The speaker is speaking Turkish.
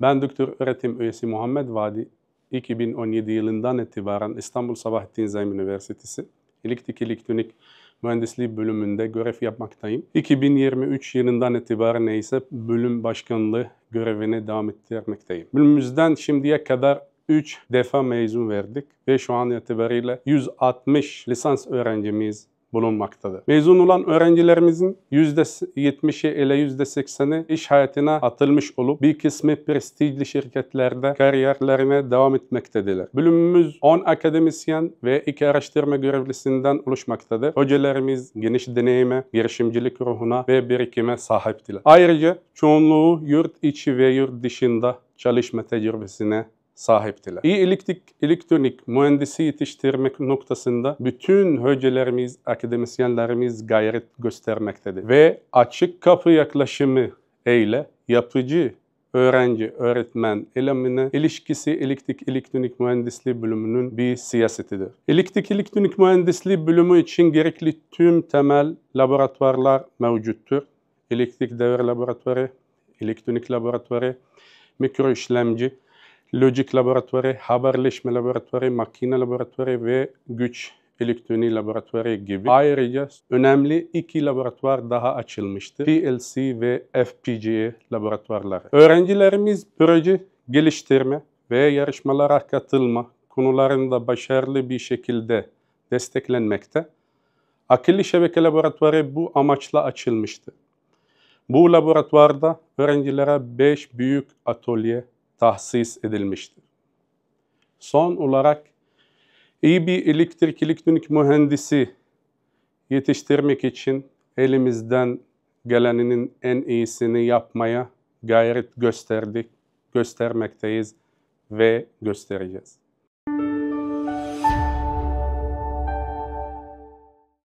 Ben Doktor Öğretim Üyesi Muhammed Vadi, 2017 yılından itibaren İstanbul Sabahattin Zaim Üniversitesi Elektrik Elektronik Mühendisliği bölümünde görev yapmaktayım. 2023 yılından itibaren ise bölüm başkanlığı görevine devam ettirmekteyim. Bölümümüzden şimdiye kadar 3 defa mezun verdik ve şu an itibariyle 160 lisans öğrencimiz bulunmaktadır. Mezun olan öğrencilerimizin %70'i ile %80'i iş hayatına atılmış olup bir kısmı prestijli şirketlerde kariyerlerine devam etmektedirler. Bölümümüz 10 akademisyen ve 2 araştırma görevlisinden oluşmaktadır. Hocalarımız geniş deneyime, girişimcilik ruhuna ve birikime sahiptiler. Ayrıca çoğunluğu yurt içi ve yurt dışında çalışma tecrübesine sahiptiler. İyi elektrik, elektronik mühendisi yetiştirmek noktasında bütün hocalarımız, akademisyenlerimiz gayret göstermektedir. Ve açık kapı yaklaşımı ile yapıcı öğrenci, öğretmen elemine ilişkisi elektrik elektronik mühendisliği bölümünün bir siyasetidir. Elektrik elektronik mühendisliği bölümü için gerekli tüm temel laboratuvarlar mevcuttur. Elektrik devre laboratuvarı, elektronik laboratuvarı, mikro işlemci, lojik laboratuvarı, haberleşme laboratuvarı, makine laboratuvarı ve güç elektroniği laboratuvarı gibi ayrıca önemli iki laboratuvar daha açılmıştı. PLC ve FPGA laboratuvarları. Öğrencilerimiz proje geliştirme ve yarışmalara katılma konularında başarılı bir şekilde desteklenmekte. Akıllı şebeke laboratuvarı bu amaçla açılmıştı. Bu laboratuvarda öğrencilere 5 büyük atölye tahsis edilmiştir. Son olarak iyi bir elektrik elektronik mühendisi yetiştirmek için elimizden geleninin en iyisini yapmaya gayret gösterdik, göstermekteyiz ve göstereceğiz.